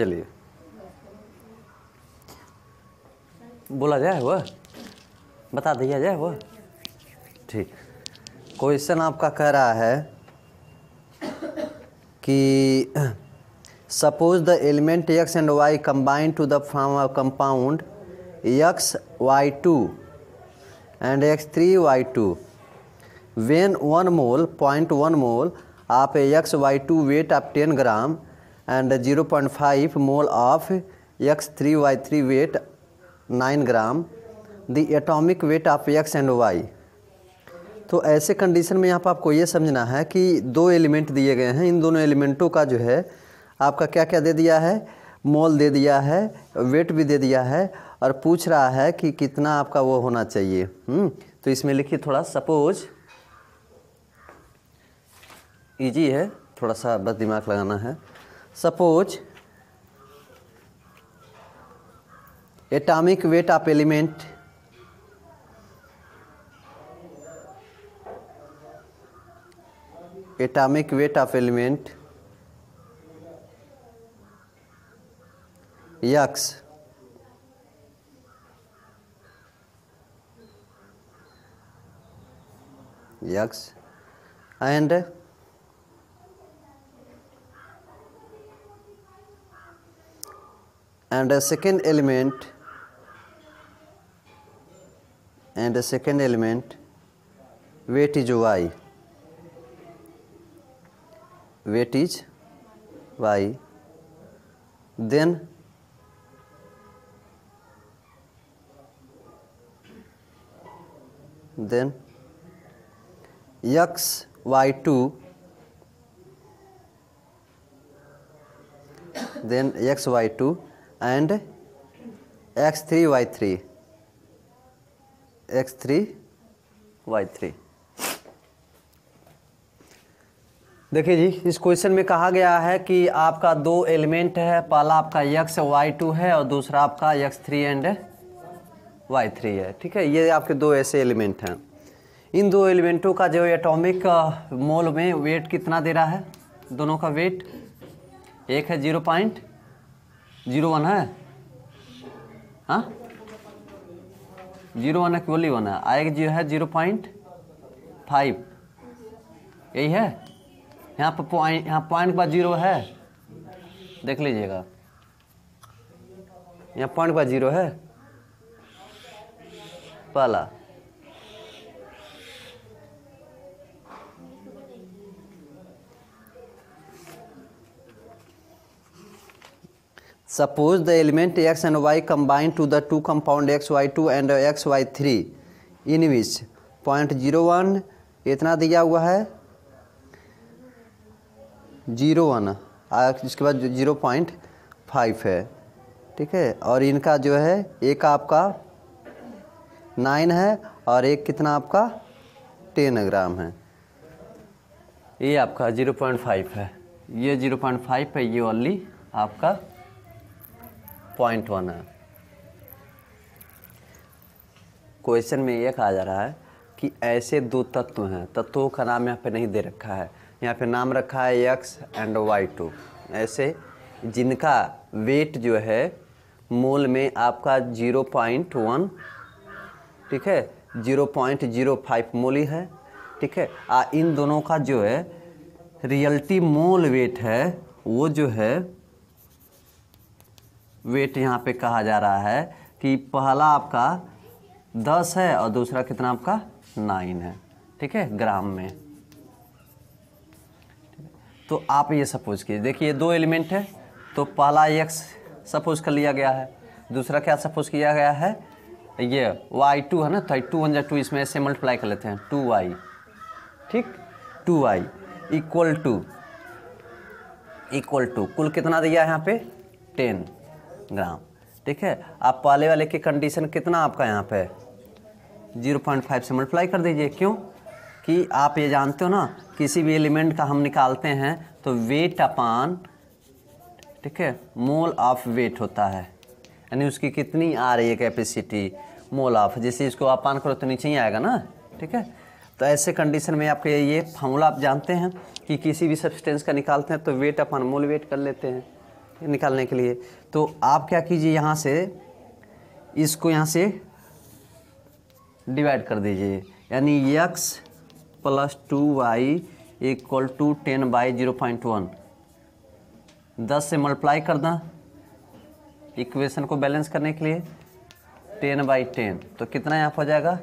चलिए बोला जाए वो बता दिया जाए वो ठीक क्वेश्चन आपका कह रहा है कि suppose the element X and Y combine to the form of compound X Y two and X three Y two when one mole point one mole आप एक्स वाई टू वेट आप ten gram and 0.5 three Y three weight 9 gram the atomic weight of X and Y तो ऐसे condition में यहाँ पर आपको ये समझना है कि दो एलिमेंट दिए गए हैं इन दोनों एलिमेंटों का जो है आपका क्या क्या दे दिया है मोल दे दिया है वेट भी दे दिया है और पूछ रहा है कि कितना आपका वो होना चाहिए हम्म, तो इसमें लिखिए थोड़ा सपोज इजी है थोड़ा सा बस दिमाग लगाना है suppose atomic weight of element atomic weight of element X X and and a second element and a second element weight is y weight is y then then x y2 then x y2 and X three Y three X three Y three देखिए जी इस question में कहा गया है कि आपका दो एलिमेंट है पहला आपका यक्स वाई टू है और दूसरा आपका X three and Y three है ठीक है ये आपके दो ऐसे एलिमेंट हैं इन दो एलिमेंटों का जो एटॉमिक मोल में वेट कितना दे रहा है दोनों का वेट एक है जीरो पॉइंट जीरो वन है हाँ जीरो वन इक्वली वन है आएगा जीरो है जीरो पॉइंट फाइव यही है यहाँ पर पॉइंट यहाँ पॉइंट के बाद जीरो है देख लीजिएगा यहाँ पॉइंट के बाद जीरो है पहला suppose the element X and Y combined to the two compound X Y two and X Y three in which point zero one इतना दिया हुआ है जीरो वन इसके बाद जीरो पॉइंट फाइव है ठीक है और इनका जो है एक आपका नाइन है और एक कितना आपका टेन ग्राम है ये आपका ज़ीरो पॉइंट फाइव है ये ज़ीरो पॉइंट फाइव है ये ओनली आपका पॉइंट वन है क्वेश्चन में ये कहा जा रहा है कि ऐसे दो तत्व हैं तत्वों का नाम यहाँ पे नहीं दे रखा है यहाँ पे नाम रखा है एक्स एंड वाई टू ऐसे जिनका वेट जो है मोल में आपका जीरो पॉइंट वन ठीक है zero point zero five mole ही है ठीक है आ इन दोनों का जो है रियल्टी मोल वेट है वो जो है वेट यहाँ पे कहा जा रहा है कि पहला आपका दस है और दूसरा कितना आपका नाइन है ठीक है ग्राम में तो आप ये सपोज कीजिए देखिए दो एलिमेंट है तो पहला एक्स सपोज कर लिया गया है दूसरा क्या सपोज किया गया है ये वाई टू है ना तो टू वन जा टू इसमें ऐसे मल्टीप्लाई कर लेते हैं टू वाई ठीक two Y equal to equal to कुल कितना दिया है यहाँ पे टेन ग्राम ठीक है आप पाले वाले की कंडीशन कितना आपका यहाँ पे जीरो पॉइंट फाइव से मल्टीप्लाई कर दीजिए क्यों कि आप ये जानते हो ना किसी भी एलिमेंट का हम निकालते हैं तो वेट अपान ठीक है मोल ऑफ वेट होता है यानी उसकी कितनी आ रही है कैपेसिटी मोल ऑफ जैसे इसको आप पान करो तो नीचे ही आएगा ना ठीक है तो ऐसे कंडीशन में आपके ये फार्मूला आप जानते हैं कि किसी भी सब्सटेंस का निकालते हैं तो वेट अपन मोल वेट कर लेते हैं निकालने के लिए तो आप क्या कीजिए यहाँ से इसको यहाँ से डिवाइड कर दीजिए यानी X plus two Y equal to ten by zero point one दस से मल्टीप्लाई करना इक्वेशन को बैलेंस करने के लिए टेन बाई टेन तो कितना यहाँ हो जाएगा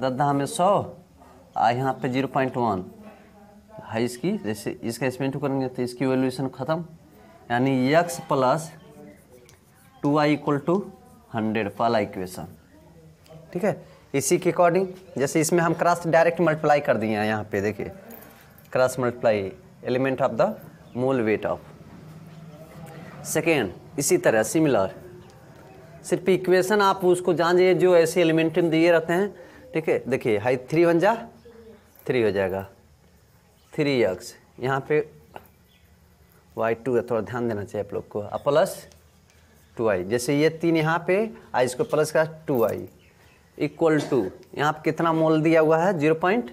दस दहा में सौ और यहाँ पे जीरो पॉइंट वन है इसकी जैसे इसका स्पेंट करेंगे तो इसकी वैल्यूएशन ख़त्म यानी X plus two Y equal to hundred पहला इक्वेशन ठीक है इसी के अकॉर्डिंग जैसे इसमें हम क्रॉस डायरेक्ट मल्टीप्लाई कर दिए हैं यहाँ पे देखिए cross multiply element of the mole weight of second इसी तरह सिमिलर सिर्फ इक्वेशन आप उसको जान जाइए जो ऐसे एलिमेंट में दिए रहते हैं ठीक है देखिए हाई थ्री वन जा थ्री हो जाएगा थ्री एक्स यहाँ पे वाई टू है थोड़ा ध्यान देना चाहिए आप लोग को और प्लस टू आई जैसे ये तीन यहाँ पे आई इसको प्लस का टू आई इक्वल टू यहाँ पर कितना मोल दिया हुआ है जीरो पॉइंट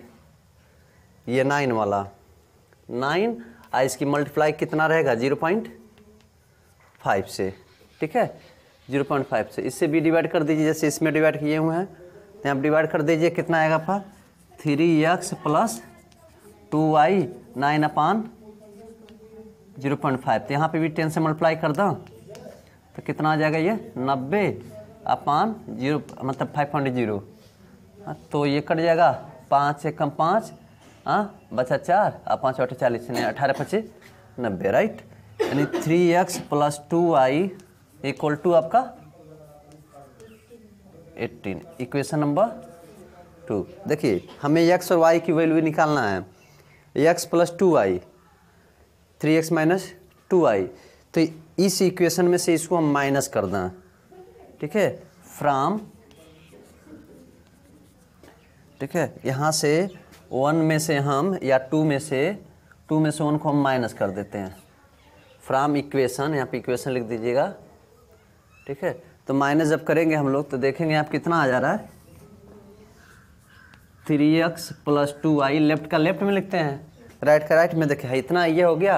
ये नाइन वाला नाइन आई इसकी मल्टीप्लाई कितना रहेगा जीरो पॉइंट फाइव से ठीक है जीरो पॉइंट फाइव से इससे भी डिवाइड कर दीजिए जैसे इसमें डिवाइड किए हुए हैं तो आप डिवाइड कर दीजिए कितना आएगा आपका three X plus two Y nine upon zero point five तो यहाँ पर भी टेन से मल्टीप्लाई कर दूँ तो कितना आ जाएगा ये नब्बे अपान जीरो मतलब फाइव पॉइंट जीरो हाँ, तो ये कट जाएगा पाँच एक कम पाँच हाँ बचा चार और पाँच आठ चालीस यानी अठारह पच्चीस नब्बे राइट यानी three X plus two Y equal to आपका एट्टीन इक्वेशन नंबर टू देखिए हमें एक्स और वाई की वैल्यू निकालना है X plus two Y three X minus two Y तो इस इक्वेशन में से इसको हम माइनस कर दें ठीक है फ्राम ठीक है यहाँ से वन में से हम या टू में से टू में से वन को हम माइनस कर देते हैं फ्राम इक्वेशन यहाँ पे इक्वेशन लिख दीजिएगा ठीक है तो माइनस जब करेंगे हम लोग तो देखेंगे आप कितना आ जा रहा है three X plus two Y left का लेफ्ट में लिखते हैं राइट का राइट में देखिए हाँ, इतना ये हो गया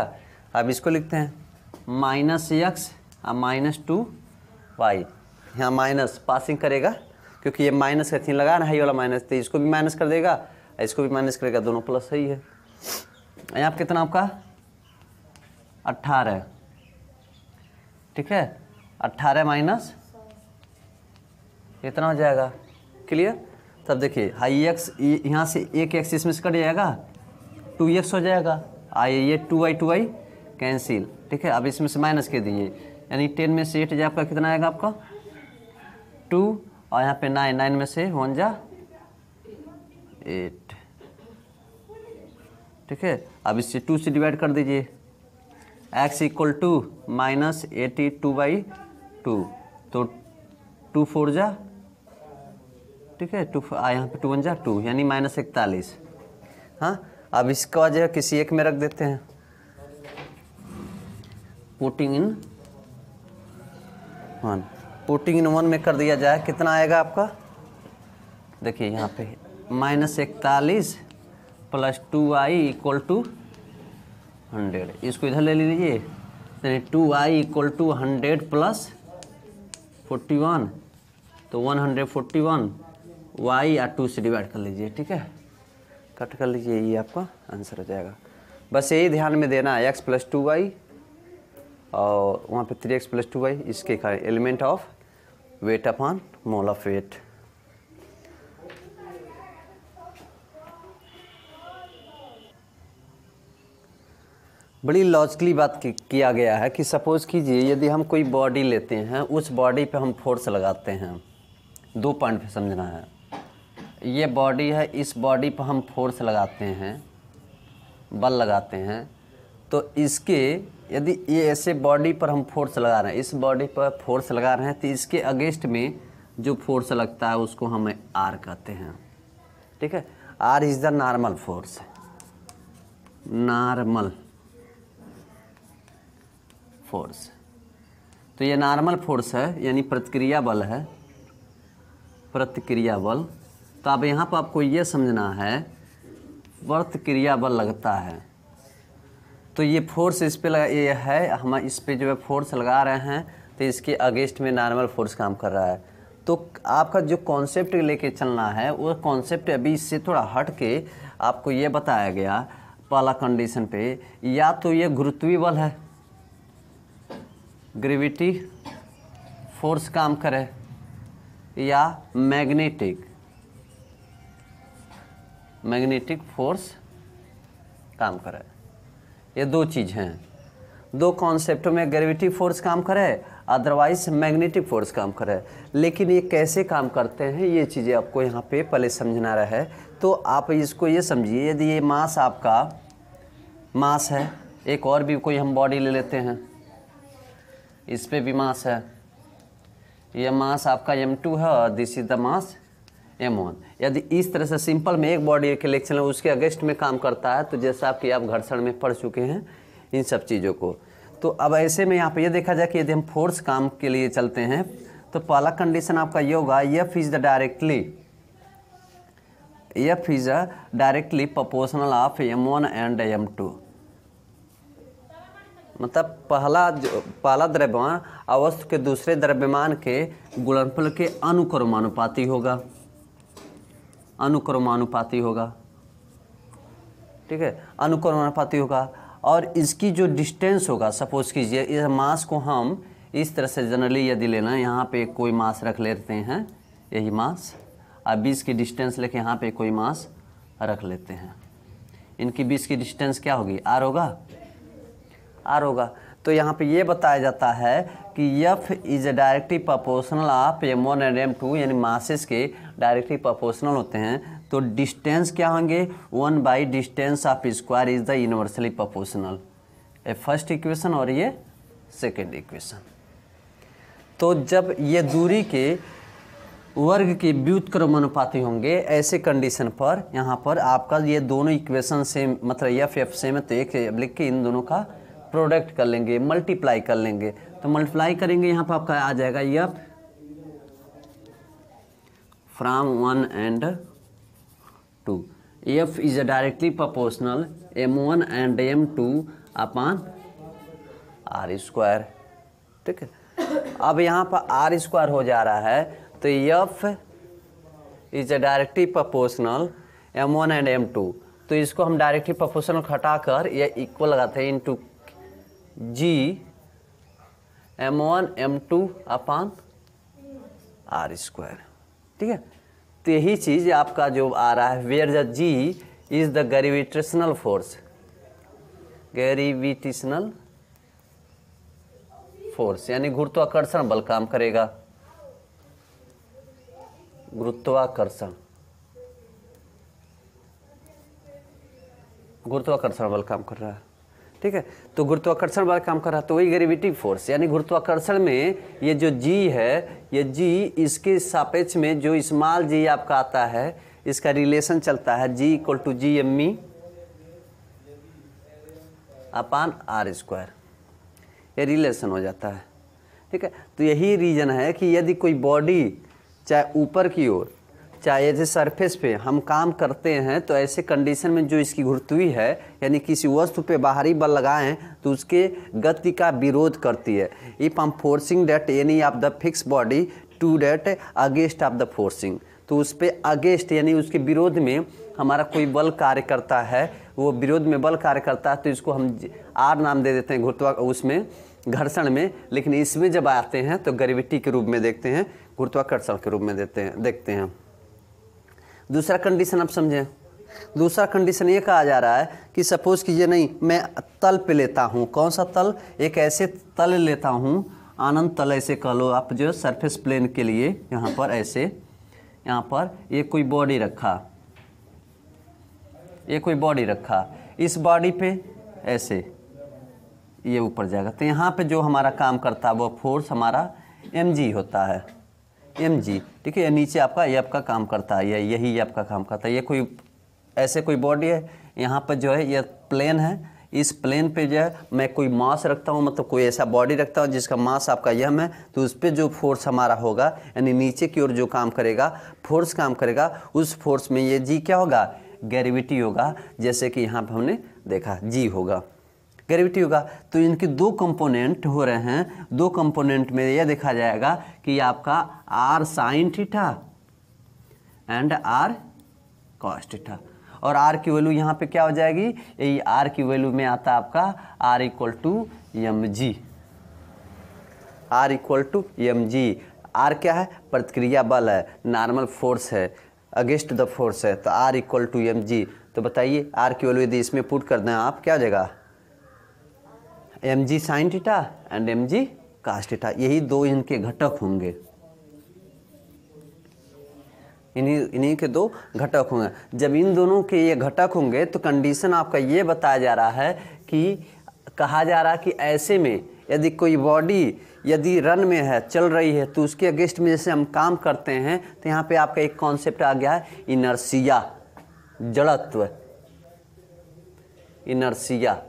अब इसको लिखते हैं माइनस यक्स और हाँ, माइनस टू वाई यहाँ माइनस पासिंग करेगा क्योंकि ये माइनस का चिन्ह लगा ना है ये वाला माइनस तो इसको भी माइनस कर देगा इसको भी माइनस करेगा दोनों प्लस सही है यहाँ कितना आपका अट्ठारह ठीक है अट्ठारह माइनस इतना हो जाएगा क्लियर तब देखिए हाई एक्स यहाँ से एक एक्सिस में कट जाएगा टू एक्स हो जाएगा आइए ये two Y two Y cancel ठीक है अब इसमें से माइनस के दीजिए यानी टेन में से एट जो आपका कितना आएगा आपका टू और यहाँ पे नाइन नाइन में से वन जा एट ठीक है अब इससे टू से डिवाइड कर दीजिए X equal to minus eighty two by two तो टू फोर जा ठीक है टू यहाँ पे टू वन जा टू यानी माइनस इकतालीस हाँ अब इसका जो है किसी एक में रख देते हैं putting in one putting in one में कर दिया जाए कितना आएगा आपका देखिए यहाँ पे माइनस इकतालीस plus two Y equal to hundred इसको इधर ले लीजिए यानी two Y equal to hundred plus forty one तो one hundred forty one Y या टू से डिवाइड कर लीजिए ठीक है कट कर लीजिए ये आपका आंसर हो जाएगा बस यही ध्यान में देना है एक्स प्लस टू वाई और वहाँ पे three X plus two Y इसके कारण element of weight upon mole of weight बड़ी लॉजिकली बात कि, किया गया है कि सपोज़ कीजिए यदि हम कोई बॉडी लेते हैं उस बॉडी पे हम फोर्स लगाते हैं दो पॉइंट पे समझना है ये बॉडी है इस बॉडी पर हम फोर्स लगाते हैं बल लगाते हैं तो इसके यदि ये ऐसे बॉडी पर हम फोर्स लगा रहे हैं इस बॉडी पर फोर्स लगा रहे हैं तो इसके अगेंस्ट में जो फोर्स लगता है उसको हम आर कहते हैं ठीक है R is the normal force normal force तो ये नॉर्मल फोर्स है यानी प्रतिक्रिया बल है प्रतिक्रिया बल तो अब यहाँ पर आपको ये समझना है वर्त क्रिया बल लगता है तो ये फोर्स इस पर लगा ये है हम इस पर जो है फोर्स लगा रहे हैं तो इसके अगेंस्ट में नॉर्मल फोर्स काम कर रहा है तो आपका जो कॉन्सेप्ट लेके चलना है वो कॉन्सेप्ट अभी इससे थोड़ा हट के आपको ये बताया गया पहला कंडीशन पे या तो ये गुरुत्वी बल है ग्रेविटी फोर्स काम करे या मैग्नेटिक मैग्नेटिक फोर्स काम करे ये दो चीज़ हैं दो कॉन्सेप्ट में ग्रेविटी फोर्स काम करे अदरवाइज मैग्नेटिक फोर्स काम करे लेकिन ये कैसे काम करते हैं ये चीज़ें आपको यहाँ पे पहले समझना रहे तो आप इसको ये समझिए यदि ये मास आपका मास है एक और भी कोई हम बॉडी ले लेते हैं इस पर भी मास है यह मास आपका एम टू है और this is the mass M one यदि इस तरह से सिंपल में एक बॉडी के इलेक्शन उसके अगेंस्ट में काम करता है तो जैसा कि आप घर्षण में पढ़ चुके हैं इन सब चीज़ों को तो अब ऐसे में यहाँ पे ये देखा जाए कि यदि हम फोर्स काम के लिए चलते हैं तो पहला कंडीशन आपका ये होगा F is the directly F is a directly proportional of M one and M two मतलब पहला जो पहला द्रव्यमान अवस्थ के दूसरे द्रव्यमान के गुणनफल के अनुक्रमानुपाती होगा अनुक्रमानुपाती होगा ठीक है अनुक्रमानुपाती होगा और इसकी जो डिस्टेंस होगा सपोज़ कीजिए इस मास को हम इस तरह से जनरली यदि लेना यहाँ पे कोई मास रख लेते हैं यही मास और बीस की डिस्टेंस लेके यहाँ पे कोई मास रख लेते हैं इनकी बीस की डिस्टेंस क्या होगी आर होगा आर होगा तो यहाँ पे ये बताया जाता है कि F is directly proportional of M one and M two यानी मासिस के डायरेक्टली प्रपोर्शनल होते हैं तो डिस्टेंस क्या होंगे one by distance of square is the universally proportional ये फर्स्ट इक्वेशन और ये सेकेंड इक्वेशन तो जब ये दूरी के वर्ग के व्युत क्रमानुपाती होंगे ऐसे कंडीशन पर यहाँ पर आपका ये दोनों इक्वेशन सेम मतलब यफ एफ सेम है तो एक लिख के इन दोनों का प्रोडक्ट कर लेंगे मल्टीप्लाई कर लेंगे तो मल्टीप्लाई करेंगे यहाँ पर आपका आ जाएगा ये from one and two F is directly proportional M one and M two upon R square ठीक है अब यहाँ पर आर स्क्वायर हो जा रहा है तो F is directly proportional M one and M two तो इसको हम डायरेक्टली प्रोपोर्शनल हटा कर या इक्वल लगाते हैं into G M one M two upon R square ठीक है तो यही चीज़ आपका जो आ रहा है where the G is the gravitational force gravitational force यानी गुरुत्वाकर्षण बल काम करेगा गुरुत्वाकर्षण गुरुत्वाकर्षण बल काम कर रहा है ठीक है तो गुरुत्वाकर्षण बल काम कर रहा है तो वही ग्रेविटी फोर्स यानी गुरुत्वाकर्षण में ये जो जी है ये जी इसके सापेक्ष में जो स्मॉल जी आपका आता है इसका रिलेशन चलता है G equal to G M E upon R square ये रिलेशन हो जाता है ठीक है तो यही रीज़न है कि यदि कोई बॉडी चाहे ऊपर की ओर चाहे ऐसे सरफेस पे हम काम करते हैं तो ऐसे कंडीशन में जो इसकी घुरतुई है यानी किसी वस्तु पे बाहरी बल लगाएं तो उसके गति का विरोध करती है इफ हम फोर्सिंग डेट यानी of the fix body to that against of the forcing तो उस पर अगेंस्ट यानी उसके विरोध में हमारा कोई बल कार्य करता है वो विरोध में बल कार्य करता है तो इसको हम आर नाम दे देते हैं घुर्तवा उसमें घर्षण में लेकिन इसमें जब आते हैं तो ग्रेविटी के रूप में देखते हैं गुरुत्वाकर्षण के रूप में देते हैं देखते हैं दूसरा कंडीशन आप समझें दूसरा कंडीशन ये कहा जा रहा है कि सपोज़ कीजिए नहीं मैं तल पे लेता हूँ कौन सा तल एक ऐसे तल लेता हूँ आनंद तल ऐसे कह लो आप जो सरफेस प्लेन के लिए यहाँ पर ऐसे यहाँ पर ये कोई बॉडी रखा ये कोई बॉडी रखा इस बॉडी पे ऐसे ये ऊपर जाएगा तो यहाँ पे जो हमारा काम करता है वो फोर्स हमारा एम होता है एम जी ठीक है ये नीचे आपका ये आपका काम करता है ये यही ये आपका काम करता है ये कोई ऐसे कोई बॉडी है यहाँ पर जो है ये प्लेन है इस प्लेन पे जो है मैं कोई मास रखता हूँ मतलब कोई ऐसा बॉडी रखता हूँ जिसका मास आपका यम है तो उस पर जो फोर्स हमारा होगा यानी नीचे की ओर जो काम करेगा फोर्स काम करेगा उस फोर्स में ये जी क्या होगा ग्रेविटी होगा जैसे कि यहाँ पर हमने देखा जी होगा ग्रेविटी होगा तो इनके दो कंपोनेंट हो रहे हैं दो कंपोनेंट में यह देखा जाएगा कि आपका R sine theta and R cos theta और आर की वैल्यू यहाँ पे क्या हो जाएगी यही आर की वैल्यू में आता आपका R equal to M G R equal to M G R क्या है प्रतिक्रिया बल है नॉर्मल फोर्स है अगेंस्ट द फोर्स है तो R equal to M G तो बताइए आर की वैल्यू यदि इसमें पुट कर दें आप क्या हो जाएगा M G sine theta and M G cos theta यही दो इनके घटक होंगे इन्हीं इन्हीं के दो घटक होंगे जब इन दोनों के ये घटक होंगे तो कंडीशन आपका ये बताया जा रहा है कि कहा जा रहा है कि ऐसे में यदि कोई बॉडी यदि रन में है चल रही है तो उसके अगेंस्ट में जैसे हम काम करते हैं तो यहाँ पे आपका एक कॉन्सेप्ट आ गया है इनर्सिया जड़त्व इनर्सिया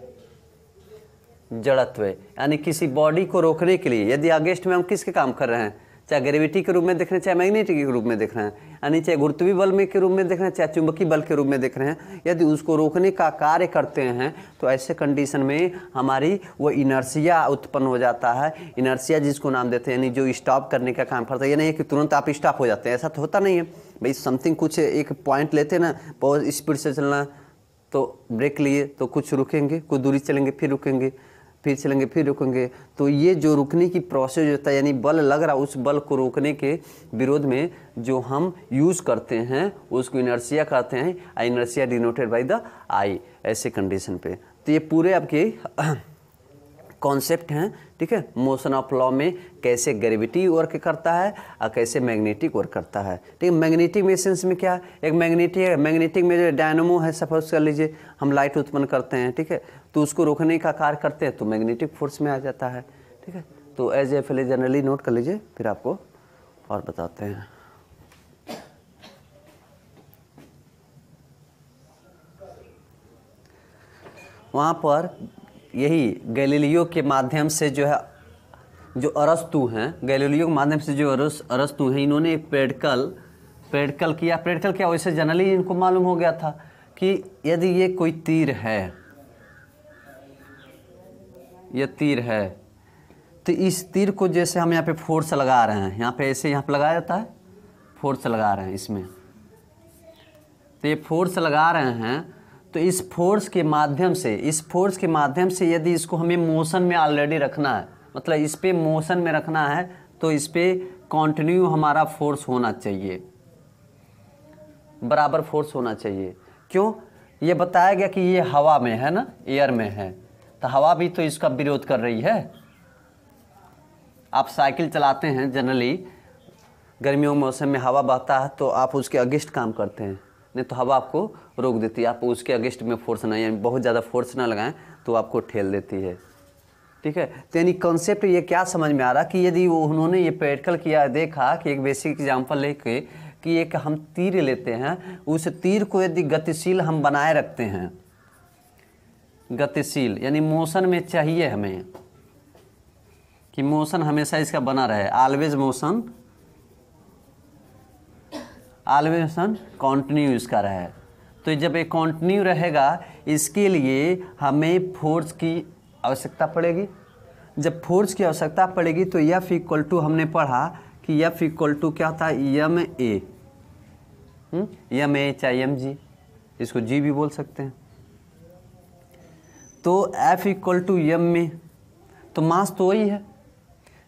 जड़त्व यानी किसी बॉडी को रोकने के लिए यदि अगेंस्ट में हम किसके काम कर रहे हैं चाहे ग्रेविटी के रूप में देख रहे हैं चाहे मैग्नेटिक के रूप में देख रहे हैं यानी चाहे गुरुत्वी बल में के रूप में देख रहे हैं चाहे चुंबकीय बल के रूप में देख रहे हैं यदि उसको रोकने का कार्य करते हैं तो ऐसे कंडीशन में हमारी वो इनर्सिया उत्पन्न हो जाता है इनर्सिया जिसको नाम देते हैं यानी जो स्टॉप करने का काम करता है ये नहीं है कि तुरंत आप स्टॉप हो जाते हैं ऐसा तो होता नहीं है भाई समथिंग कुछ एक पॉइंट लेते हैं ना बहुत स्पीड से चलना तो ब्रेक लिए तो कुछ रुकेंगे कुछ दूरी चलेंगे फिर रुकेंगे फिर चलेंगे फिर रुकेंगे तो ये जो रुकने की प्रोसेस होता है यानी बल लग रहा उस बल को रोकने के विरोध में जो हम यूज़ करते हैं उसको इनर्सिया कहते हैं I inertia denoted by the I ऐसे कंडीशन पे तो ये पूरे आपके कॉन्सेप्ट हैं ठीक है मोशन ऑफ लॉ में कैसे ग्रेविटी वर्क करता है और कैसे मैग्नेटिक वर्क करता है ठीक है मैग्नेटिक में सेंस में क्या एक मैग्नेटिक है मैग्नेटिक में जो डायनोमो है सपोज कर लीजिए हम लाइट उत्पन्न करते हैं ठीक है तो उसको रोकने का कार्य करते हैं तो मैग्नेटिक फोर्स में आ जाता है ठीक है तो एज ए पहले जनरली नोट कर लीजिए फिर आपको और बताते हैं वहाँ पर यही गैलीलियो के माध्यम से जो है जो अरस्तु हैं गैलीलियो के माध्यम से जो अरस अरस्तु हैं इन्होंने एक पेडकल पेडकल किया पेडकल क्या वैसे जनरली इनको मालूम हो गया था कि यदि ये कोई तीर है ये तीर है तो इस तीर को जैसे हम यहाँ पे फोर्स लगा रहे हैं यहाँ पे ऐसे यहाँ पे लगाया जाता है फोर्स लगा रहे हैं इसमें तो ये फोर्स लगा रहे हैं तो इस फोर्स के माध्यम से इस फोर्स के माध्यम से यदि इसको हमें मोशन में ऑलरेडी रखना है मतलब इस पर मोशन में रखना है तो इस पर कॉन्टिन्यू हमारा फोर्स होना चाहिए बराबर फोर्स होना चाहिए क्यों ये बताया गया कि ये हवा में है ना एयर में है तो हवा भी तो इसका विरोध कर रही है आप साइकिल चलाते हैं जनरली गर्मियों के मौसम में हवा बहता है तो आप उसके अगेंस्ट काम करते हैं नहीं तो हवा आपको रोक देती है आप उसके अगेंस्ट में फोर्स ना यानी बहुत ज़्यादा फोर्स ना लगाएं तो आपको ठेल देती है ठीक है तो यानी कॉन्सेप्ट ये क्या समझ में आ रहा कि यदि वो उन्होंने ये प्रैक्टिकल किया देखा कि एक बेसिक एग्जाम्पल लेके कि एक हम तीर लेते हैं उस तीर को यदि गतिशील हम बनाए रखते हैं गतिशील यानी मोशन में चाहिए हमें कि मोशन हमेशा इसका बना रहे always motion always motion continue इसका रहे तो जब ये कॉन्टिन्यू रहेगा इसके लिए हमें फोर्स की आवश्यकता पड़ेगी जब फोर्स की आवश्यकता पड़ेगी तो यफ इक्वल टू हमने पढ़ा कि यफ इक्वल टू क्या था यम एम यम ए चाहे एम जी इसको जी भी बोल सकते हैं तो एफ इक्वल टू यम में तो मास तो वही है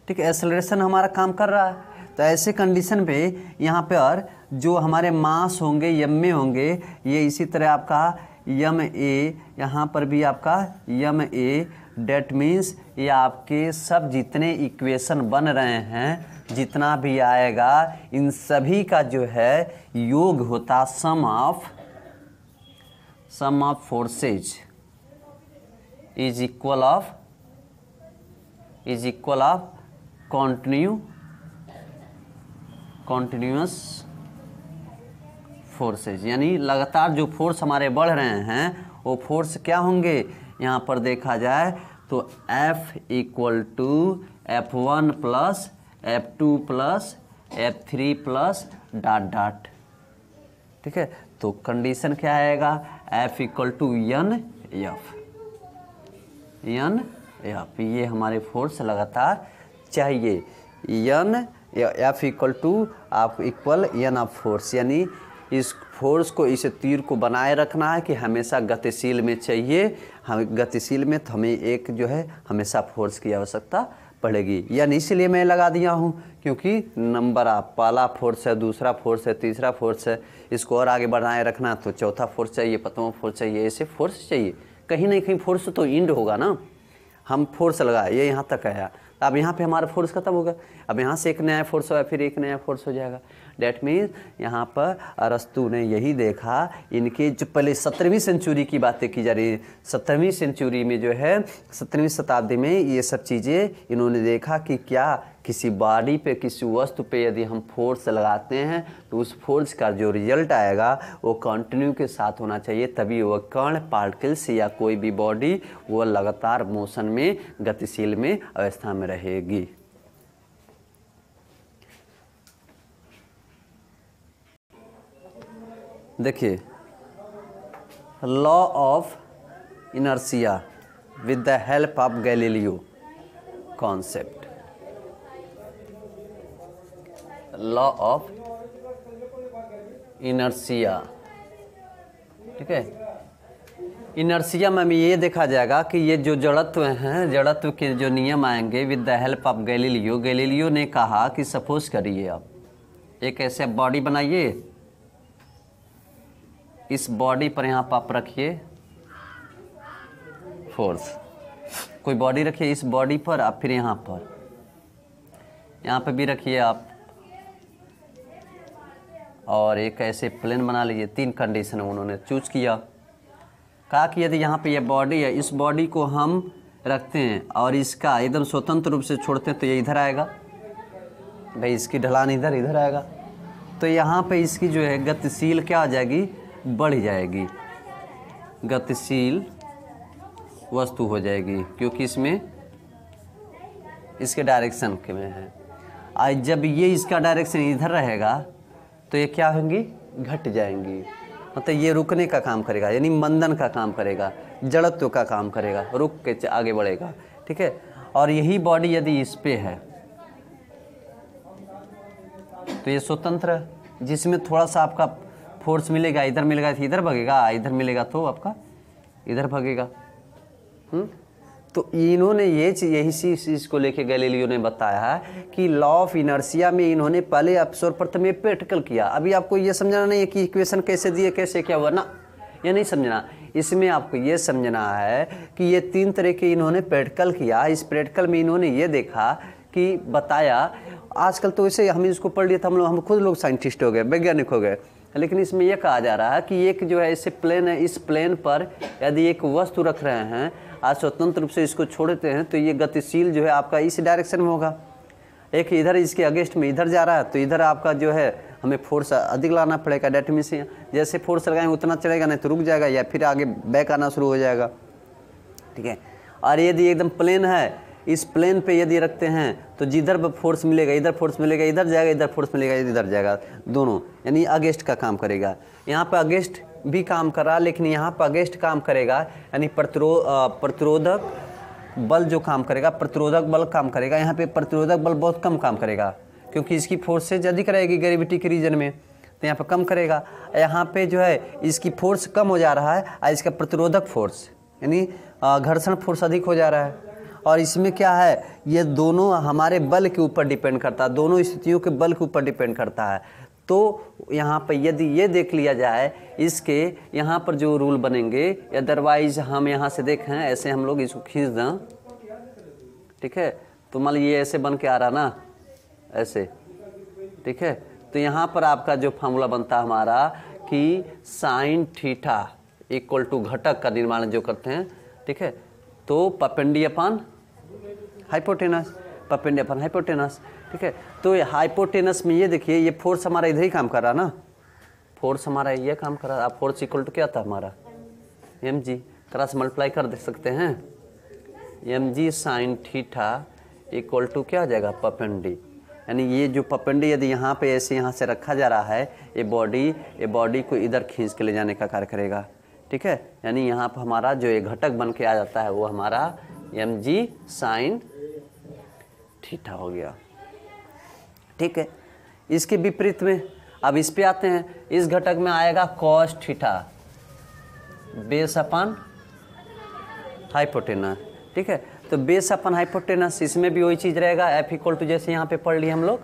ठीक है एक्सलरेशन हमारा काम कर रहा है तो ऐसे कंडीशन पे यहाँ पर जो हमारे मास होंगे यम में होंगे ये इसी तरह आपका यम ए यहाँ पर भी आपका यम ए डेट मीन्स ये आपके सब जितने इक्वेशन बन रहे हैं जितना भी आएगा इन सभी का जो है योग होता sum of sum of forces is equal of is equal of continue continuous forces यानी लगातार जो फोर्स हमारे बढ़ रहे हैं वो फोर्स क्या होंगे यहाँ पर देखा जाए तो F equal to F one plus F two plus F three plus dot dot ठीक है तो कंडीशन क्या आएगा F equal to N F N F ये हमारे फोर्स लगातार चाहिए यन एफ इक्वल टू आप इक्वल यन ऑफ फोर्स यानी इस फोर्स को इस तीर को बनाए रखना है कि हमेशा गतिशील में चाहिए हम गतिशील में तो हमें एक जो है हमेशा फोर्स की आवश्यकता पड़ेगी यानी इसलिए मैं लगा दिया हूँ क्योंकि नंबर आप पहला फोर्स है दूसरा फोर्स है तीसरा फोर्स है इसको और आगे बढ़ाए रखना तो चौथा फोर्स चाहिए पतवा फोर्स चाहिए ऐसे फोर्स चाहिए कहीं ना कहीं फोर्स तो इंड होगा ना हम फोर्स लगा ये यहाँ तक आया अब यहाँ पे हमारा फोर्स खत्म होगा अब यहाँ से एक नया फोर्स होगा फिर एक नया फोर्स हो जाएगा डैट मीन्स यहाँ पर अरस्तु ने यही देखा इनके जो पहले सत्रहवीं सेंचुरी की बातें की जा रही है सत्रहवीं सेंचुरी में जो है सत्रहवीं शताब्दी में ये सब चीज़ें इन्होंने देखा कि क्या किसी बॉडी पे किसी वस्तु पे यदि हम फोर्स लगाते हैं तो उस फोर्स का जो रिजल्ट आएगा वो कंटिन्यू के साथ होना चाहिए तभी वह कण पार्टिकल्स या कोई भी बॉडी वह लगातार मोशन में गतिशील में अवस्था में रहेगी देखिए law of inertia with the help of Galileo concept law of inertia ठीक है इनर्सिया में ये देखा जाएगा कि ये जो जड़त्व हैं जड़त्व के जो नियम आएंगे with the help of Galileo Galileo ने कहा कि सपोज करिए आप एक ऐसे बॉडी बनाइए इस बॉडी पर यहाँ पर आप रखिए फोर्स कोई बॉडी रखिए इस बॉडी पर आप फिर यहाँ पर यहाँ पर भी रखिए आप और एक ऐसे प्लेन बना लीजिए तीन कंडीशन उन्होंने चूज किया कहा कि यदि यहाँ पे यह बॉडी है इस बॉडी को हम रखते हैं और इसका एकदम स्वतंत्र रूप से छोड़ते हैं तो ये इधर आएगा भाई इसकी ढलान इधर इधर आएगा तो यहाँ पे इसकी जो है गतिशील क्या आ जाएगी बढ़ जाएगी गतिशील वस्तु हो जाएगी क्योंकि इसमें इसके डायरेक्शन के में है और जब ये इसका डायरेक्शन इधर रहेगा तो ये क्या होंगी घट जाएंगी मतलब ये रुकने का काम करेगा यानी मंदन का काम करेगा जड़त्व का काम करेगा रुक के आगे बढ़ेगा ठीक है और यही बॉडी यदि इस पे है तो ये स्वतंत्र जिसमें थोड़ा सा आपका फोर्स मिलेगा इधर मिलेगा तो इधर भगेगा हाँ, इधर मिलेगा तो आपका इधर भगेगा हम्म? तो इन्होंने ये चीज़ यही चीज़ को लेके गैलीलियो ने बताया है कि लॉ ऑफ इनर्सिया में इन्होंने पहले अवसर पर ये प्रैक्टिकल किया अभी आपको ये समझना नहीं है कि इक्वेशन कैसे दिए कैसे क्या हुआ ना ये नहीं समझना इसमें आपको ये समझना है कि ये तीन तरह के इन्होंने प्रैक्टिकल किया इस प्रैक्टिकल में इन्होंने ये देखा कि बताया आजकल तो ऐसे हम इसको पढ़ लिया था हम लोग हम खुद लोग साइंटिस्ट हो गए वैज्ञानिक हो गए लेकिन इसमें यह कहा जा रहा है कि एक जो है इसे प्लेन है इस प्लेन पर यदि एक वस्तु रख रहे हैं आज स्वतंत्र रूप से इसको छोड़ते हैं तो ये गतिशील जो है आपका इस डायरेक्शन में होगा एक इधर इसके अगेंस्ट में इधर जा रहा है तो इधर आपका जो है हमें फोर्स अधिक लाना पड़ेगा डेट मीन से जैसे फोर्स लगाएंगे उतना चलेगा नहीं तो रुक जाएगा या फिर आगे बैक आना शुरू हो जाएगा ठीक है और यदि एकदम प्लेन है इस प्लेन पे यदि रखते हैं तो जिधर फोर्स मिलेगा इधर फोर्स मिलेगा इधर जाएगा इधर फोर्स मिलेगा इधर जाएगा दोनों यानी अगेंस्ट का काम करेगा यहाँ पर अगेंस्ट भी काम कर रहा लेकिन यहाँ पर अगेंस्ट काम करेगा यानी प्रतिरो प्रतिरोधक बल जो काम करेगा प्रतिरोधक बल काम करेगा यहाँ पर प्रतिरोधक बल बहुत कम काम करेगा क्योंकि इसकी फोर्सेज अधिक रहेगी ग्रेविटी के रीजन में तो यहाँ पर कम करेगा यहाँ पे जो है इसकी फोर्स कम हो जा रहा है और इसका प्रतिरोधक फोर्स यानी घर्षण फोर्स अधिक हो जा रहा है और इसमें क्या है ये दोनों हमारे बल के ऊपर डिपेंड करता है दोनों स्थितियों के बल के ऊपर डिपेंड करता है तो यहाँ पर यदि ये देख लिया जाए इसके यहाँ पर जो रूल बनेंगे अदरवाइज हम यहाँ से देखें ऐसे हम लोग इसको खींच दें ठीक है तो मान ये ऐसे बन के आ रहा ना ऐसे ठीक है तो यहाँ पर आपका जो फार्मूला बनता है हमारा कि साइन थीठा इक्वल टू घटक का निर्माण जो करते हैं ठीक है तो पपेंडी अपान हाइपोटेनस पपेंडी अपान हाइपोटेनस ठीक है तो हाइपोटेनस में ये देखिए ये फोर्स हमारा इधर ही काम कर रहा ना फोर्स हमारा ये काम कर रहा फोर्स इक्वल टू क्या था हमारा एम जी क्रॉस मल्टीप्लाई कर दे सकते हैं M G sine theta equal to क्या आ जाएगा पपेंडी यानी ये जो पपेंडी यदि यहाँ पे ऐसे यहाँ से रखा जा रहा है ये बॉडी ये बॉडी को इधर खींच के ले जाने का कार्य करेगा ठीक है यानी यहाँ पर हमारा जो ये घटक बन के आ जाता है वो हमारा एम जी साइन ठीठा हो गया ठीक है इसके विपरीत में अब इस पे आते हैं इस घटक में आएगा कॉस ठीठा बेस अपन हाइपोटेना ठीक है तो बेस अपन हाइपोटेनस इसमें भी वही चीज़ रहेगा एफ इक्वल टू जैसे यहाँ पे पढ़ ली हम लोग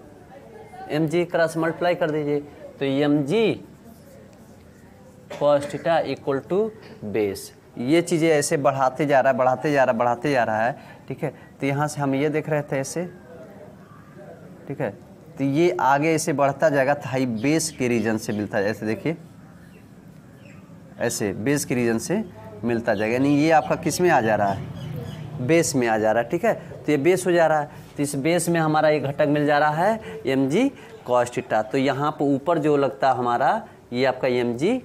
एम जी क्रॉस मल्टीप्लाई कर दीजिए तो M G cos theta equal to base ये चीज़ें ऐसे बढ़ाते जा रहा है बढ़ाते जा रहा है बढ़ाते जा रहा है ठीक है तो यहाँ से हम ये देख रहे थे ऐसे ठीक है तो ये आगे ऐसे बढ़ता जाएगा तो हाई बेस के रीजन से मिलता है ऐसे देखिए ऐसे बेस के रीजन से मिलता जाएगा यानी ये आपका किस में आ जा रहा है बेस में आ जा रहा है ठीक है तो ये बेस हो जा रहा है तो इस बेस में हमारा ये घटक मिल जा रहा है एम जी कॉस्टिटा तो यहाँ पर ऊपर जो लगता हमारा ये आपका एम जी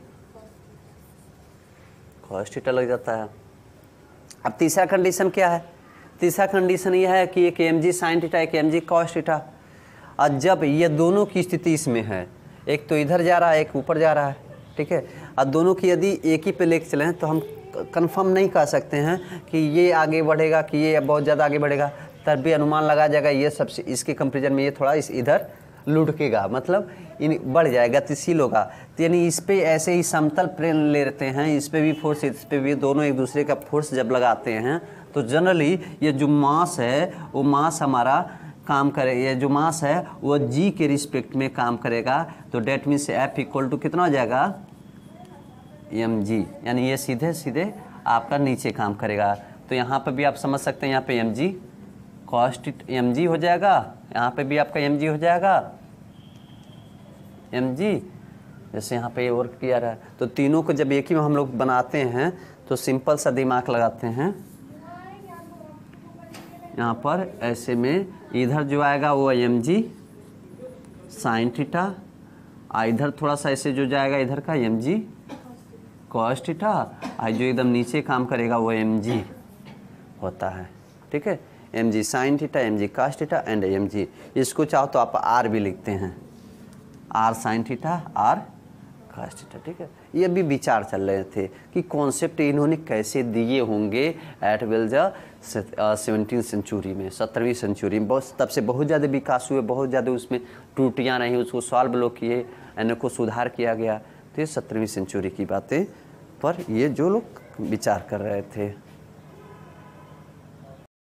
कॉस थीटा लग जाता है अब तीसरा कंडीशन क्या है तीसरा कंडीशन यह है कि एक एम जी साइन टीटा एक एम जी कॉस्ट टीटा और जब ये दोनों की स्थिति इसमें है एक तो इधर जा रहा है एक ऊपर जा रहा है ठीक है और दोनों की यदि एक ही पे लेके हैं तो हम कंफर्म नहीं कह सकते हैं कि ये आगे बढ़ेगा कि ये बहुत ज़्यादा आगे बढ़ेगा तब भी अनुमान लगाया जाएगा ये सबसे इसके कंपेरिजन में ये थोड़ा इस इधर लुढ़केगा मतलब इन बढ़ जाएगा गतिशील होगा तो यानी इस पर ऐसे ही समतल प्लेन ले रहते हैं इस पर भी फोर्स इस पर भी दोनों एक दूसरे का फोर्स जब लगाते हैं तो जनरली ये जो मास है वो मास हमारा काम करे ये जो मास है वो जी के रिस्पेक्ट में काम करेगा तो that means F equal to कितना हो जाएगा एम जी यानी ये सीधे सीधे आपका नीचे काम करेगा तो यहाँ पर भी आप समझ सकते हैं यहाँ पे M G cos M G हो जाएगा यहाँ पे भी आपका एम जी हो जाएगा एम जी जैसे यहाँ पे वर्क किया रहा है तो तीनों को जब एक ही में हम लोग बनाते हैं तो सिंपल सा दिमाग लगाते हैं यहाँ पर ऐसे में इधर जो आएगा वो एम जी साइन थीटा आ इधर थोड़ा सा ऐसे जो जाएगा इधर का एम जी कॉस्ट थीटा आ जो एकदम नीचे काम करेगा वो एम जी होता है ठीक है M G sine theta M G cos theta and M G इसको चाहो तो आप आर भी लिखते हैं R sine theta R cos theta ठीक है ये भी विचार चल रहे थे कि कॉन्सेप्ट इन्होंने कैसे दिए होंगे at well the seventeen century में सत्रहवीं सेंचुरी में बहुत तब से बहुत ज़्यादा विकास हुए बहुत ज़्यादा उसमें टूटियाँ रहीं उसको सॉल्व लोग किए एन को सुधार किया गया तो ये सत्रहवीं सेंचुरी की बातें पर ये जो लोग विचार कर रहे थे